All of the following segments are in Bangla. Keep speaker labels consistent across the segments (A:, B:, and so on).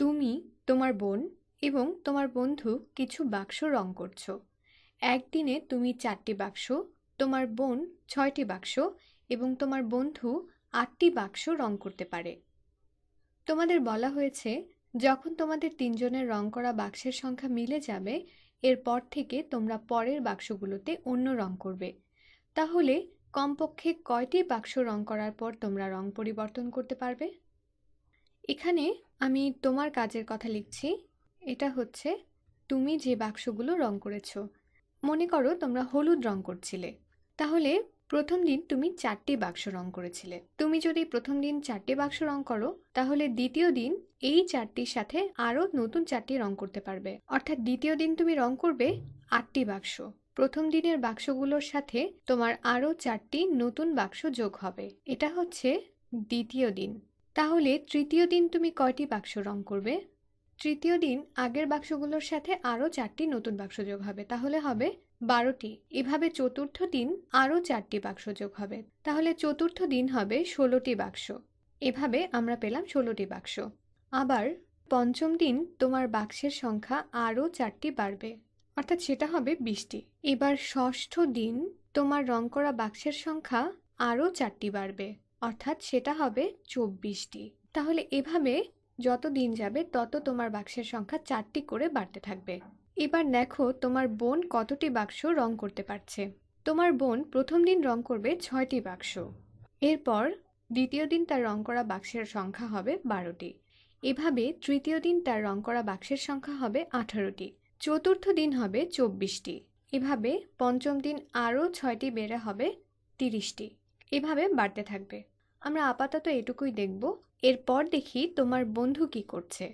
A: তুমি তোমার বোন এবং তোমার বন্ধু কিছু বাক্স রং করছো একদিনে তুমি চারটি বাক্স তোমার বোন ছয়টি বাক্স এবং তোমার বন্ধু আটটি বাক্স রং করতে পারে তোমাদের বলা হয়েছে যখন তোমাদের তিনজনের রং করা বাক্সের সংখ্যা মিলে যাবে এরপর থেকে তোমরা পরের বাক্সগুলোতে অন্য রং করবে তাহলে কমপক্ষে কয়টি বাক্স রং করার পর তোমরা রং পরিবর্তন করতে পারবে এখানে আমি তোমার কাজের কথা লিখছি এটা হচ্ছে তুমি যে বাক্সগুলো রং করেছো মনে করো তোমরা হলুদ রং করছিলে তাহলে প্রথম দিন তুমি চারটি বাক্স রং করেছিলে তুমি যদি প্রথম দিন চারটি বাক্স রং করো তাহলে দ্বিতীয় দিন এই চারটির সাথে আরও নতুন চারটি রং করতে পারবে অর্থাৎ দ্বিতীয় দিন তুমি রং করবে আটটি বাক্স প্রথম দিনের বাক্সগুলোর সাথে তোমার আরও চারটি নতুন বাক্স যোগ হবে এটা হচ্ছে দ্বিতীয় দিন তাহলে তৃতীয় দিন তুমি কয়টি বাক্স রং করবে তৃতীয় দিন আগের বাক্সগুলোর সাথে আরও চারটি নতুন বাক্স যোগ হবে তাহলে হবে বারোটি এভাবে চতুর্থ দিন আরও চারটি বাক্স যোগ হবে তাহলে চতুর্থ দিন হবে ষোলোটি বাক্স এভাবে আমরা পেলাম ষোলোটি বাক্স আবার পঞ্চম দিন তোমার বাক্সের সংখ্যা আরও চারটি বাড়বে অর্থাৎ সেটা হবে বিশটি এবার ষষ্ঠ দিন তোমার রং করা বাক্সের সংখ্যা আরও চারটি বাড়বে অর্থাৎ সেটা হবে চব্বিশটি তাহলে এভাবে যত দিন যাবে তত তোমার বাক্সের সংখ্যা চারটি করে বাড়তে থাকবে এবার দেখো তোমার বোন কতটি বাক্স রং করতে পারছে তোমার বোন প্রথম দিন রং করবে ছয়টি বাক্স এরপর দ্বিতীয় দিন তার রং করা বাক্সের সংখ্যা হবে বারোটি এভাবে তৃতীয় দিন তার রং করা বাক্সের সংখ্যা হবে আঠারোটি চতুর্থ দিন হবে চব্বিশটি এভাবে পঞ্চম দিন আরও ছয়টি বেড়ে হবে তিরিশটি এভাবে বাড়তে থাকবে আমরা আপাতত এটুকুই দেখব এরপর দেখি তোমার বন্ধু কি করছে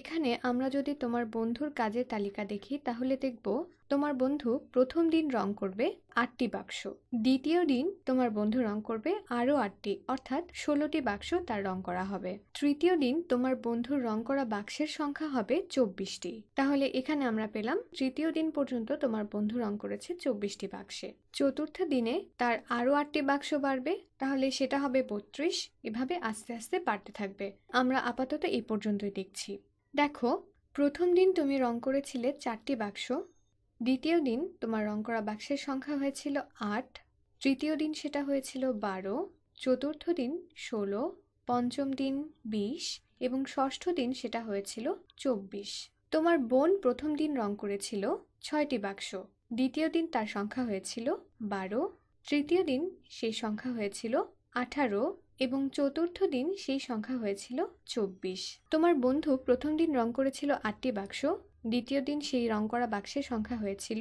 A: এখানে আমরা যদি তোমার বন্ধুর কাজের তালিকা দেখি তাহলে দেখব তোমার বন্ধু প্রথম দিন রং করবে আটটি বাক্স দ্বিতীয় দিন তোমার বন্ধু রং করবে আরও আটটি অর্থাৎ ষোলোটি বাক্স তার রং করা হবে তৃতীয় দিন তোমার বন্ধুর রং করা বাক্সের সংখ্যা হবে চব্বিশটি তাহলে এখানে আমরা পেলাম তৃতীয় দিন পর্যন্ত তোমার বন্ধু রং করেছে চব্বিশটি বাক্সে চতুর্থ দিনে তার আরও আটটি বাক্স বাড়বে তাহলে সেটা হবে বত্রিশ এভাবে আস্তে আস্তে বাড়তে থাকবে আমরা আপাতত এই পর্যন্তই দেখছি দেখো প্রথম দিন তুমি রং করেছিলে চারটি বাক্স দ্বিতীয় দিন তোমার রং করা বাক্সের সংখ্যা হয়েছিল আট তৃতীয় দিন সেটা হয়েছিল বারো চতুর্থ দিন ষোলো পঞ্চম দিন বিশ এবং ষষ্ঠ দিন সেটা হয়েছিল চব্বিশ তোমার বোন প্রথম দিন রং করেছিল ছয়টি বাক্স দ্বিতীয় দিন তার সংখ্যা হয়েছিল বারো তৃতীয় দিন সেই সংখ্যা হয়েছিল আঠারো এবং চতুর্থ দিন সেই সংখ্যা হয়েছিল চব্বিশ তোমার বন্ধু প্রথম দিন রং করেছিল আটটি বাক্স দ্বিতীয় দিন সেই রং করা বাক্সের সংখ্যা হয়েছিল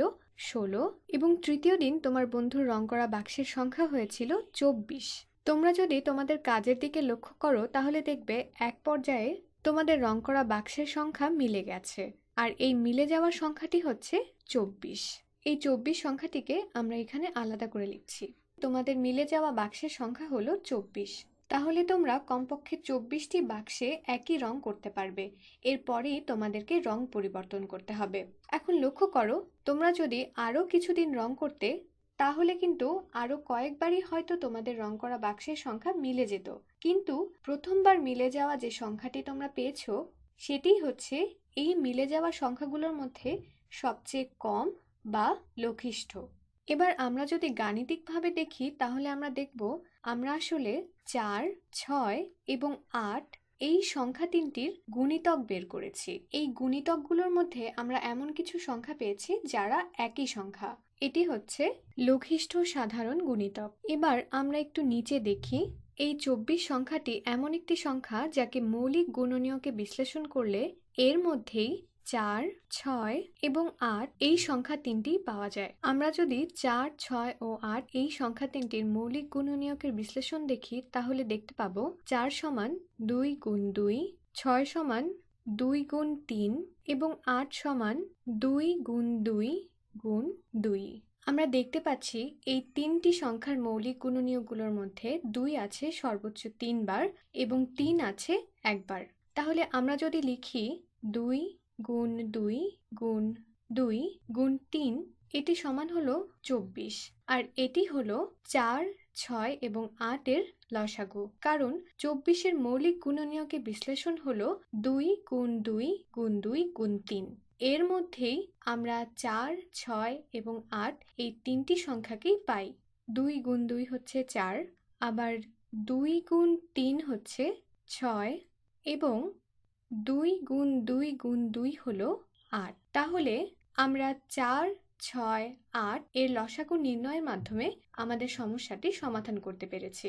A: ষোলো এবং তৃতীয় দিন তোমার বন্ধুর রং করা বাক্সের সংখ্যা হয়েছিল চব্বিশ তোমরা যদি তোমাদের কাজের দিকে লক্ষ্য করো তাহলে দেখবে এক পর্যায়ে তোমাদের রং করা বাক্সের সংখ্যা মিলে গেছে আর এই মিলে যাওয়ার সংখ্যাটি হচ্ছে চব্বিশ এই চব্বিশ সংখ্যাটিকে আমরা এখানে আলাদা করে লিখছি তোমাদের মিলে যাওয়া বাক্সের সংখ্যা হলো চব্বিশ তাহলে তোমরা কমপক্ষে চব্বিশটি বাক্সে একই রং করতে পারবে এরপরেই তোমাদেরকে রং পরিবর্তন করতে হবে এখন লক্ষ্য করো তোমরা যদি আরও কিছুদিন রং করতে তাহলে কিন্তু আরও কয়েকবারই হয়তো তোমাদের রং করা বাক্সের সংখ্যা মিলে যেত কিন্তু প্রথমবার মিলে যাওয়া যে সংখ্যাটি তোমরা পেয়েছ সেটি হচ্ছে এই মিলে যাওয়া সংখ্যাগুলোর মধ্যে সবচেয়ে কম বা লক্ষিষ্ঠ এবার আমরা যদি গাণিতিকভাবে দেখি তাহলে আমরা দেখব আমরা আসলে চার ছয় এবং আট এই সংখ্যা তিনটির গুণিতক বের করেছি এই গুণিতকগুলোর মধ্যে আমরা এমন কিছু সংখ্যা পেয়েছি যারা একই সংখ্যা এটি হচ্ছে লঘিষ্ঠ সাধারণ গুণিতক এবার আমরা একটু নিচে দেখি এই চব্বিশ সংখ্যাটি এমন একটি সংখ্যা যাকে মৌলিক গুণনীয়কে বিশ্লেষণ করলে এর মধ্যেই চার ছয় এবং আট এই সংখ্যা তিনটি পাওয়া যায় আমরা যদি চার ছয় ও আট এই সংখ্যা তিনটির মৌলিক গুণনীয়কের বিশ্লেষণ দেখি তাহলে দেখতে পাবো চার সমান দুই গুণ দুই ছয় সমান দুই গুণ তিন এবং আট সমান দুই গুণ দুই গুণ দুই আমরা দেখতে পাচ্ছি এই তিনটি সংখ্যার মৌলিক গুণনীয়কগুলোর মধ্যে দুই আছে সর্বোচ্চ তিনবার এবং তিন আছে একবার তাহলে আমরা যদি লিখি দুই গুণ দুই গুণ দুই গুণ তিন এটি সমান হলো চব্বিশ আর এটি হলো চার ছয় এবং আটের লসাগু কারণ চব্বিশের মৌলিক গুণনীয়কে বিশ্লেষণ হলো দুই গুণ দুই গুণ দুই গুণ তিন এর মধ্যেই আমরা চার ছয় এবং আট এই তিনটি সংখ্যাকেই পাই দুই গুণ দুই হচ্ছে চার আবার দুই গুণ তিন হচ্ছে ছয় এবং দুই গুণ দুই গুণ দুই হল আট তাহলে আমরা চার ছয় আট এর লসাগু নির্ণয়ের মাধ্যমে আমাদের সমস্যাটি সমাধান করতে পেরেছি